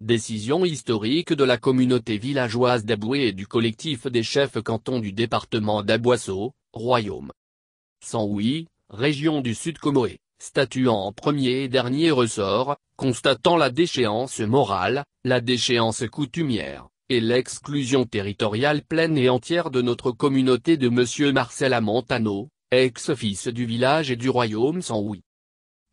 Décision historique de la communauté villageoise d'Aboué et du collectif des chefs cantons du département d'Aboisseau, Royaume. Saint-Oui, région du Sud Comoé, statuant en premier et dernier ressort, constatant la déchéance morale, la déchéance coutumière, et l'exclusion territoriale pleine et entière de notre communauté de M. Marcel Amontano, ex-fils du village et du Royaume Saint-Oui.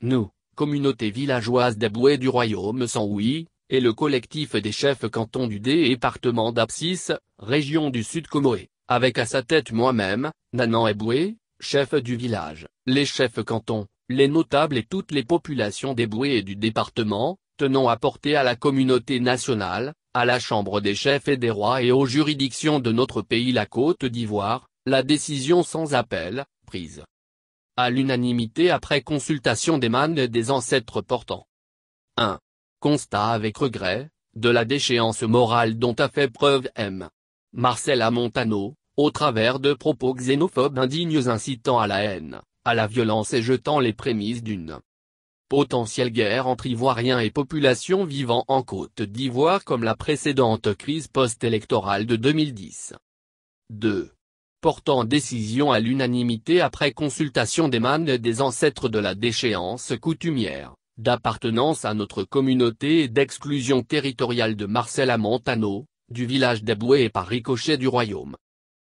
Nous, communauté villageoise d'Aboué du Royaume Saint-Oui, et le collectif des chefs cantons du département d'Apsis, région du Sud Comoé, avec à sa tête moi-même, Nanan Eboué, chef du village, les chefs cantons, les notables et toutes les populations d'Eboué et du département, tenons à porter à la communauté nationale, à la Chambre des chefs et des rois et aux juridictions de notre pays la Côte d'Ivoire, la décision sans appel, prise à l'unanimité après consultation des mannes et des ancêtres portants. 1 constat avec regret, de la déchéance morale dont a fait preuve M. Marcella Montano, au travers de propos xénophobes indignes incitant à la haine, à la violence et jetant les prémices d'une potentielle guerre entre Ivoiriens et populations vivant en Côte d'Ivoire comme la précédente crise post-électorale de 2010. 2. Portant décision à l'unanimité après consultation des manes des ancêtres de la déchéance coutumière, d'appartenance à notre communauté et d'exclusion territoriale de Marcella Montano, du village d'Aboué et par ricochet du royaume.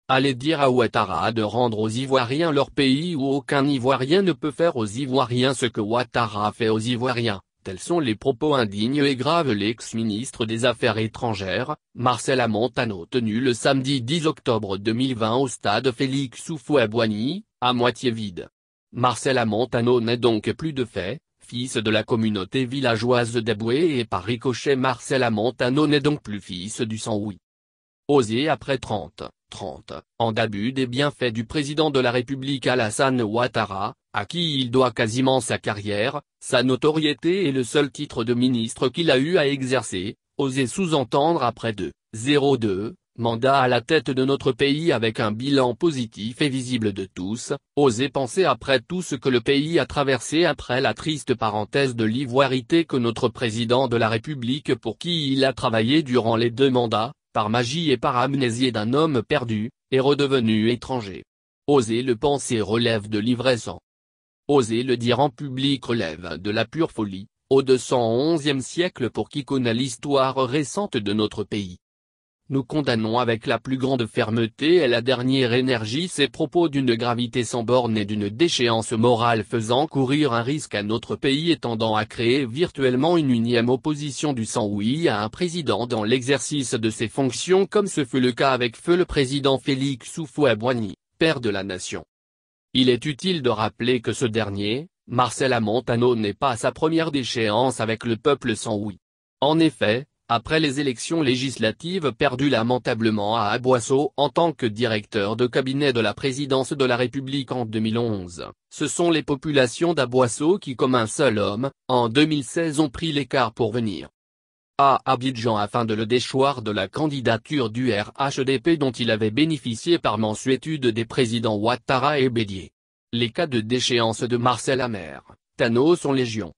Allez dire à Ouattara de rendre aux Ivoiriens leur pays où aucun Ivoirien ne peut faire aux Ivoiriens ce que Ouattara fait aux Ivoiriens. Tels sont les propos indignes et graves l'ex-ministre des Affaires étrangères, Marcella Montano tenu le samedi 10 octobre 2020 au stade Félix à boigny à moitié vide. Marcella Montano n'est donc plus de fait, fils de la communauté villageoise d'Aboué et par ricochet Marcel Montano n'est donc plus fils du sang oui. Osé après 30, 30, en d'abus des bienfaits du président de la République Alassane Ouattara, à qui il doit quasiment sa carrière, sa notoriété et le seul titre de ministre qu'il a eu à exercer, oser sous-entendre après 2, 02, mandat à la tête de notre pays avec un bilan positif et visible de tous, osez penser après tout ce que le pays a traversé après la triste parenthèse de l'ivoirité que notre président de la République pour qui il a travaillé durant les deux mandats, par magie et par amnésie d'un homme perdu, est redevenu étranger. Oser le penser relève de l'ivresse. Oser le dire en public relève de la pure folie, au 211e siècle pour qui connaît l'histoire récente de notre pays. Nous condamnons avec la plus grande fermeté et la dernière énergie ces propos d'une gravité sans borne et d'une déchéance morale faisant courir un risque à notre pays et tendant à créer virtuellement une unième opposition du sang oui à un président dans l'exercice de ses fonctions comme ce fut le cas avec feu le président Félix Soufou boigny père de la nation. Il est utile de rappeler que ce dernier, Marcel Montano n'est pas à sa première déchéance avec le peuple sans oui. En effet, après les élections législatives perdues lamentablement à Aboisseau en tant que directeur de cabinet de la présidence de la République en 2011, ce sont les populations d'Aboisseau qui comme un seul homme, en 2016 ont pris l'écart pour venir à Abidjan afin de le déchoir de la candidature du RHDP dont il avait bénéficié par mensuétude des présidents Ouattara et Bédier. Les cas de déchéance de Marcel Amer, Tano sont légion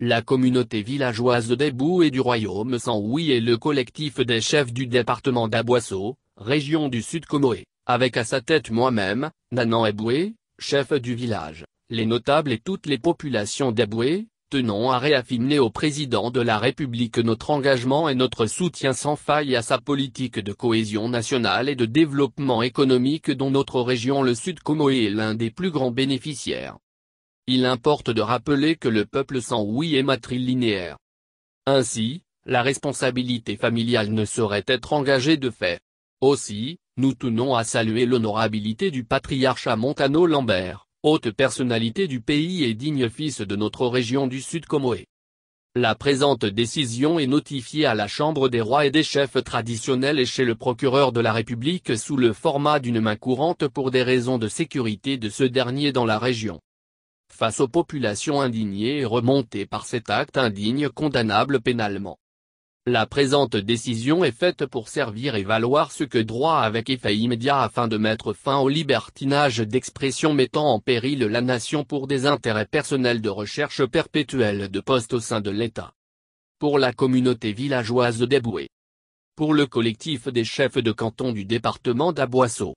la communauté villageoise des et du Royaume Saint-Oui et le collectif des chefs du département d'Aboisseau, région du Sud Comoé, avec à sa tête moi-même, Nanan Eboué, chef du village, les notables et toutes les populations d'Eboué, tenons à réaffirmer au président de la République notre engagement et notre soutien sans faille à sa politique de cohésion nationale et de développement économique dont notre région le Sud Comoé est l'un des plus grands bénéficiaires il importe de rappeler que le peuple sans oui est matrilinéaire. Ainsi, la responsabilité familiale ne saurait être engagée de fait. Aussi, nous tenons à saluer l'honorabilité du patriarcat Montano Lambert, haute personnalité du pays et digne fils de notre région du Sud Comoé. La présente décision est notifiée à la Chambre des rois et des chefs traditionnels et chez le procureur de la République sous le format d'une main courante pour des raisons de sécurité de ce dernier dans la région face aux populations indignées et remontées par cet acte indigne condamnable pénalement. La présente décision est faite pour servir et valoir ce que droit avec effet immédiat afin de mettre fin au libertinage d'expression mettant en péril la nation pour des intérêts personnels de recherche perpétuelle de poste au sein de l'État. Pour la communauté villageoise d'Eboué. Pour le collectif des chefs de canton du département d'Aboisseau.